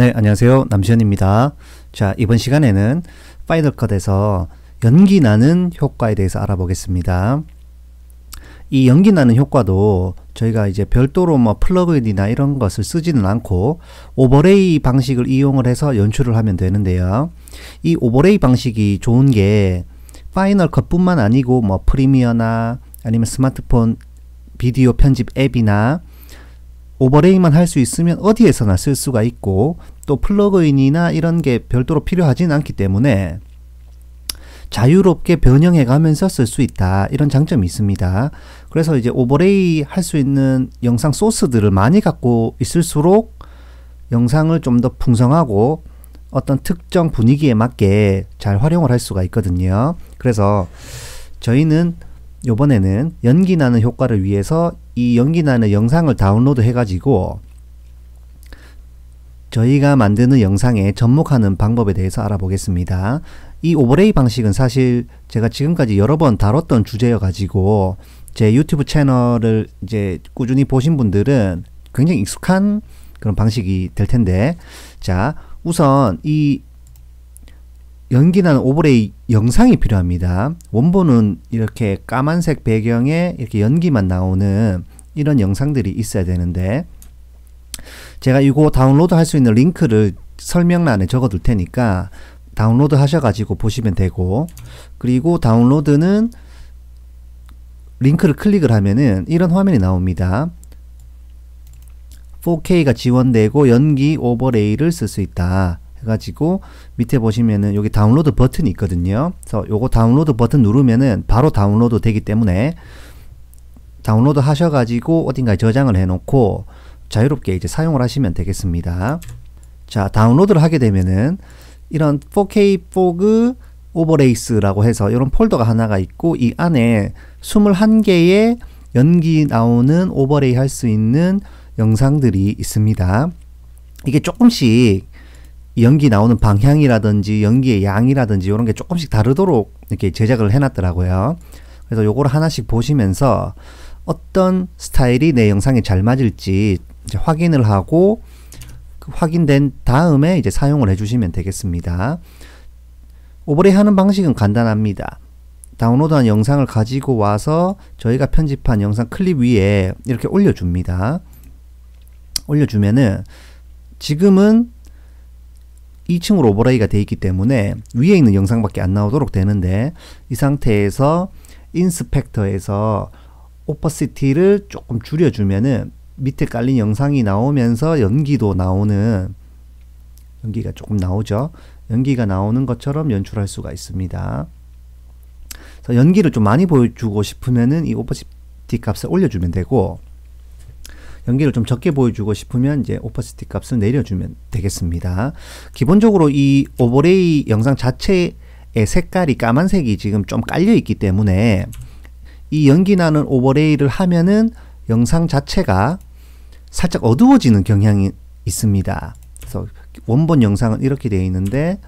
네, 안녕하세요. 남시현입니다. 자, 이번 시간에는 파이널 컷에서 연기 나는 효과에 대해서 알아보겠습니다. 이 연기 나는 효과도 저희가 이제 별도로 뭐 플러그인이나 이런 것을 쓰지는 않고 오버레이 방식을 이용을 해서 연출을 하면 되는데요. 이 오버레이 방식이 좋은 게 파이널 컷뿐만 아니고 뭐 프리미어나 아니면 스마트폰 비디오 편집 앱이나 오버레이만 할 수 있으면 어디에서나 쓸 수가 있고 또 플러그인이나 이런 게 별도로 필요하진 않기 때문에 자유롭게 변형해 가면서 쓸 수 있다 이런 장점이 있습니다 그래서 이제 오버레이 할 수 있는 영상 소스들을 많이 갖고 있을수록 영상을 좀 더 풍성하고 어떤 특정 분위기에 맞게 잘 활용을 할 수가 있거든요 그래서 저희는 요번에는 연기 나는 효과를 위해서 이 연기나는 영상을 다운로드 해가지고 저희가 만드는 영상에 접목하는 방법에 대해서 알아보겠습니다. 이 오버레이 방식은 사실 제가 지금까지 여러 번 다뤘던 주제여가지고 제 유튜브 채널을 이제 꾸준히 보신 분들은 굉장히 익숙한 그런 방식이 될 텐데 자 우선 이 연기나 오버레이 영상이 필요합니다. 원본은 이렇게 까만색 배경에 이렇게 연기만 나오는 이런 영상들이 있어야 되는데 제가 이거 다운로드 할 수 있는 링크를 설명란에 적어둘 테니까 다운로드 하셔가지고 보시면 되고 그리고 다운로드는 링크를 클릭을 하면은 이런 화면이 나옵니다. 4K가 지원되고 연기 오버레이를 쓸 수 있다. 해가지고 밑에 보시면은 여기 다운로드 버튼이 있거든요. 그래서 요거 다운로드 버튼 누르면은 바로 다운로드 되기 때문에 다운로드 하셔가지고 어딘가에 저장을 해놓고 자유롭게 이제 사용을 하시면 되겠습니다. 자 다운로드를 하게 되면은 이런 4K 포그 오버레이스라고 해서 이런 폴더가 하나가 있고 이 안에 21개의 연기 나오는 오버레이 할 수 있는 영상들이 있습니다. 이게 조금씩 연기 나오는 방향이라든지 연기의 양이라든지 이런 게 조금씩 다르도록 이렇게 제작을 해놨더라고요. 그래서 요걸 하나씩 보시면서 어떤 스타일이 내 영상에 잘 맞을지 확인을 하고 그 확인된 다음에 이제 사용을 해주시면 되겠습니다. 오버레이 하는 방식은 간단합니다. 다운로드한 영상을 가지고 와서 저희가 편집한 영상 클립 위에 이렇게 올려줍니다. 올려주면은 지금은 2층으로 오버레이가 되어 있기 때문에 위에 있는 영상밖에 안 나오도록 되는데 이 상태에서 인스펙터에서 오퍼시티를 조금 줄여주면은 밑에 깔린 영상이 나오면서 연기도 나오는 연기가 조금 나오죠. 연기가 나오는 것처럼 연출할 수가 있습니다. 연기를 좀 많이 보여주고 싶으면은 이 오퍼시티 값을 올려주면 되고 연기를 좀 적게 보여주고 싶으면 이제 오퍼시티 값을 내려주면 되겠습니다. 기본적으로 이 오버레이 영상 자체의 색깔이 까만색이 지금 좀 깔려 있기 때문에 이 연기 나는 오버레이를 하면은 영상 자체가 살짝 어두워지는 경향이 있습니다. 그래서 원본 영상은 이렇게 되어 있는데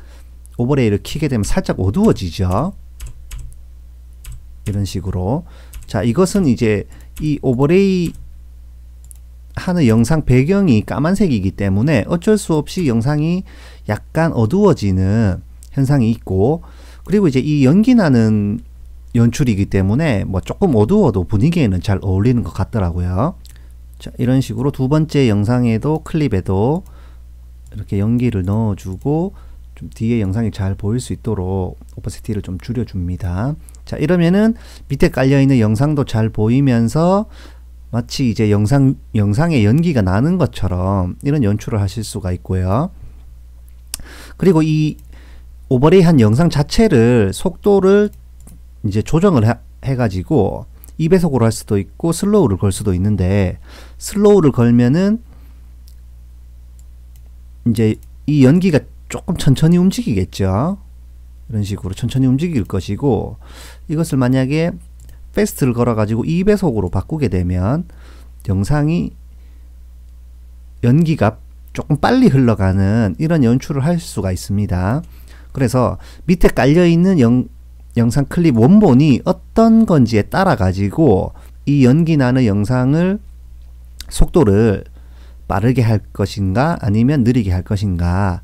오버레이를 키게 되면 살짝 어두워지죠. 이런 식으로 자 이것은 이제 이 오버레이 하는 영상 배경이 까만색이기 때문에 어쩔 수 없이 영상이 약간 어두워지는 현상이 있고 그리고 이제 이 연기나는 연출이기 때문에 뭐 조금 어두워도 분위기에는 잘 어울리는 것 같더라고요. 자, 이런 식으로 두 번째 영상에도 클립에도 이렇게 연기를 넣어주고 좀 뒤에 영상이 잘 보일 수 있도록 오퍼시티를 좀 줄여줍니다. 자, 이러면은 밑에 깔려있는 영상도 잘 보이면서 마치 이제 영상 영상의 연기가 나는 것처럼 이런 연출을 하실 수가 있고요. 그리고 이 오버레이한 영상 자체를 속도를 이제 조정을 해, 해가지고 2배속으로 할 수도 있고 슬로우를 걸 수도 있는데 슬로우를 걸면은 이제 이 연기가 조금 천천히 움직이겠죠. 이런 식으로 천천히 움직일 것이고 이것을 만약에 패스트를 걸어가지고 2배속으로 바꾸게 되면 영상이 연기가 조금 빨리 흘러가는 이런 연출을 할 수가 있습니다. 그래서 밑에 깔려있는 영, 영상 클립 원본이 어떤 건지에 따라 가지고 이 연기 나는 영상을 속도를 빠르게 할 것인가 아니면 느리게 할 것인가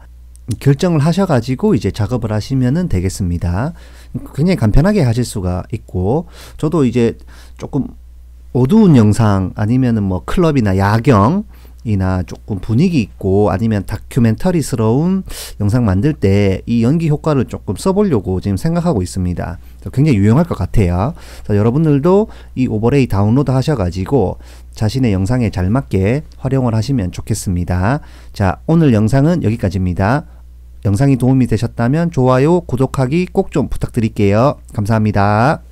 결정을 하셔가지고 이제 작업을 하시면 되겠습니다. 굉장히 간편하게 하실 수가 있고, 저도 이제 조금 어두운 영상 아니면은 뭐 클럽이나 야경, 이나 조금 분위기 있고 아니면 다큐멘터리스러운 영상 만들 때 이 연기 효과를 조금 써보려고 지금 생각하고 있습니다. 굉장히 유용할 것 같아요. 여러분들도 이 오버레이 다운로드 하셔가지고 자신의 영상에 잘 맞게 활용을 하시면 좋겠습니다. 자, 오늘 영상은 여기까지입니다. 영상이 도움이 되셨다면 좋아요, 구독하기 꼭 좀 부탁드릴게요. 감사합니다.